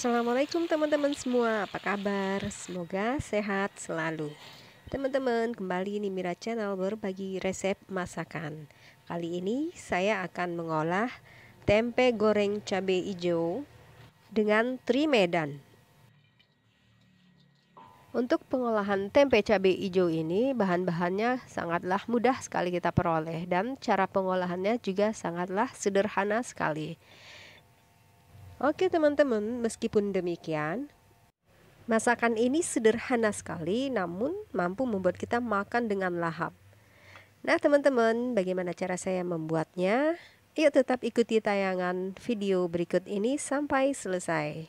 Assalamualaikum teman-teman semua, apa kabar? Semoga sehat selalu. Teman-teman, kembali Mira Channel berbagi resep masakan. Kali ini saya akan mengolah tempe goreng cabai hijau dengan trimedan. Untuk pengolahan tempe cabai hijau ini, bahan-bahannya sangatlah mudah sekali kita peroleh dan cara pengolahannya juga sangatlah sederhana sekali. Oke teman-teman, meskipun demikian, masakan ini sederhana sekali namun mampu membuat kita makan dengan lahap. Nah teman-teman, bagaimana cara saya membuatnya? Yuk tetap ikuti tayangan video berikut ini sampai selesai.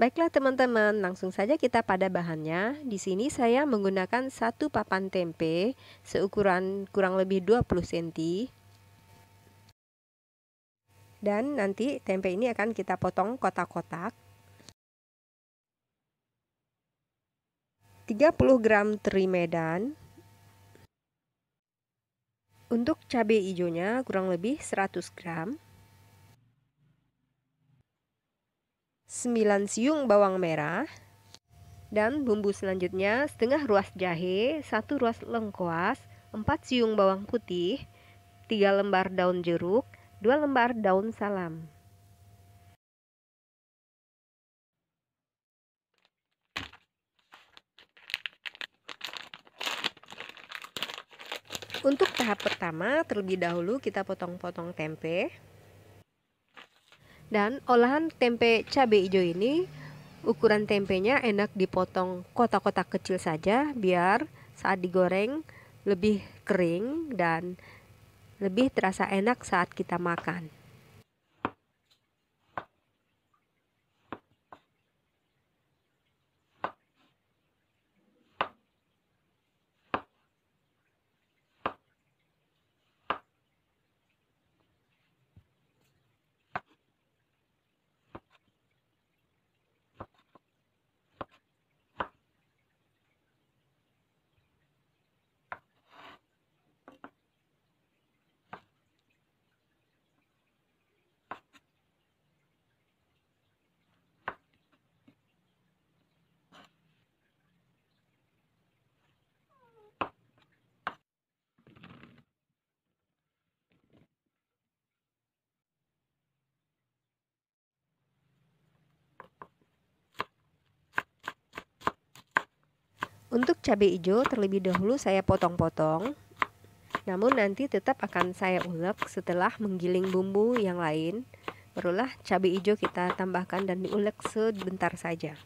Baiklah teman-teman, langsung saja kita pada bahannya. Di sini saya menggunakan satu papan tempe seukuran kurang lebih 20 cm. Dan nanti tempe ini akan kita potong kotak-kotak. 30 gram teri medan. Untuk cabai hijaunya kurang lebih 100 gram. 9 siung bawang merah dan bumbu selanjutnya setengah ruas jahe, satu ruas lengkuas, 4 siung bawang putih, 3 lembar daun jeruk, 2 lembar daun salam. Untuk tahap pertama, terlebih dahulu kita potong-potong tempe. Dan olahan tempe cabe hijau ini ukuran tempenya enak dipotong kotak-kotak kecil saja biar saat digoreng lebih kering dan lebih terasa enak saat kita makan. Untuk cabai hijau terlebih dahulu saya potong-potong namun nanti tetap akan saya ulek setelah menggiling bumbu yang lain Barulah cabai hijau kita tambahkan dan diulek sebentar saja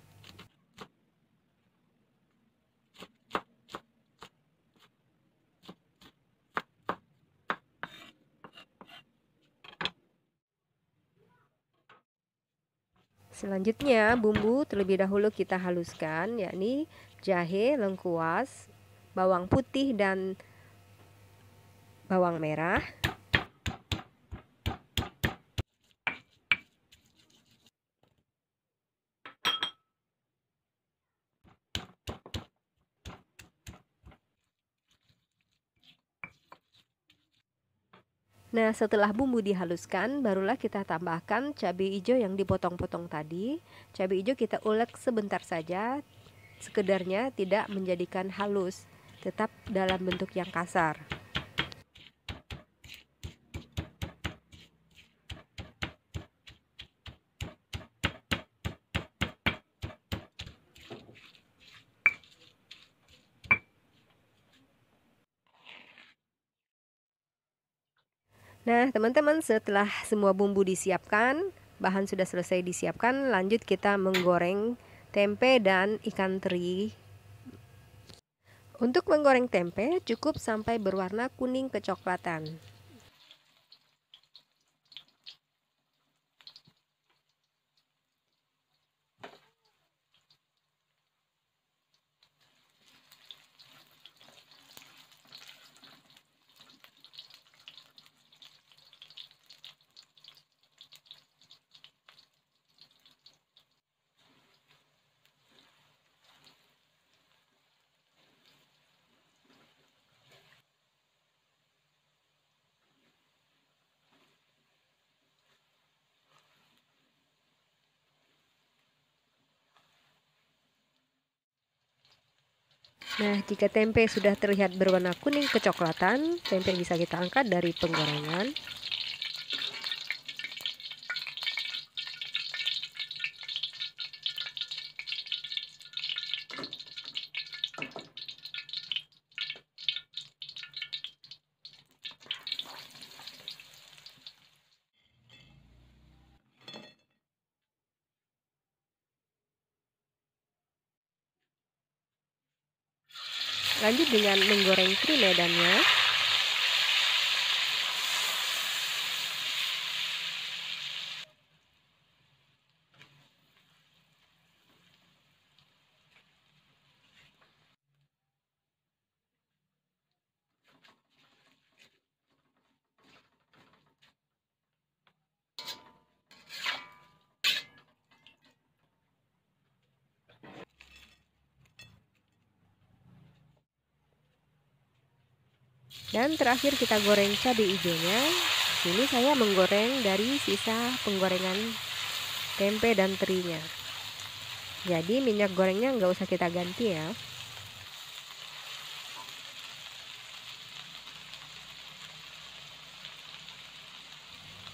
Selanjutnya, bumbu terlebih dahulu kita haluskan, yakni jahe, lengkuas, bawang putih, dan bawang merah. Nah, setelah bumbu dihaluskan, barulah kita tambahkan cabai hijau yang dipotong-potong tadi. Cabai hijau kita ulek sebentar saja, sekedarnya tidak menjadikan halus, tetap dalam bentuk yang kasar. Nah, teman-teman, setelah semua bumbu disiapkan, bahan sudah selesai disiapkan, lanjut kita menggoreng tempe dan ikan teri. Untuk menggoreng tempe, cukup sampai berwarna kuning kecoklatan. Nah, jika tempe sudah terlihat berwarna kuning kecoklatan, tempe bisa kita angkat dari penggorengan. Lanjut dengan menggoreng krim medannya. Ya, Dan terakhir kita goreng cabai hijaunya. Ini saya menggoreng dari sisa penggorengan tempe dan terinya. Jadi minyak gorengnya nggak usah kita ganti ya.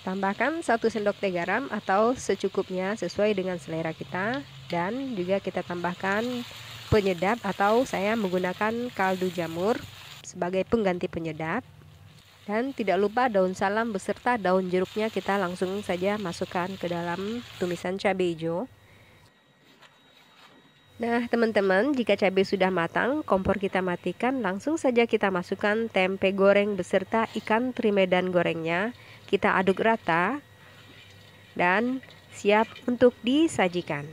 Tambahkan satu sendok teh garam atau secukupnya sesuai dengan selera kita dan juga kita tambahkan penyedap atau saya menggunakan kaldu jamur sebagai pengganti penyedap. Dan tidak lupa daun salam beserta daun jeruknya kita langsung saja masukkan ke dalam tumisan cabai hijau. Nah, teman-teman, jika cabai sudah matang, kompor kita matikan, langsung saja kita masukkan tempe goreng beserta ikan trimedan gorengnya. Kita aduk rata dan siap untuk disajikan.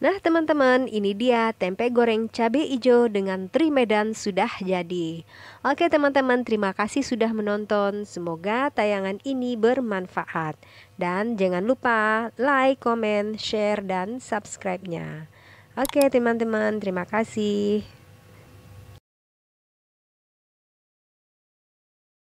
Nah teman-teman ini dia tempe goreng cabai hijau dengan teri medan sudah jadi Oke teman-teman terima kasih sudah menonton Semoga tayangan ini bermanfaat Dan jangan lupa like, comment, share, dan subscribe-nya Oke teman-teman terima kasih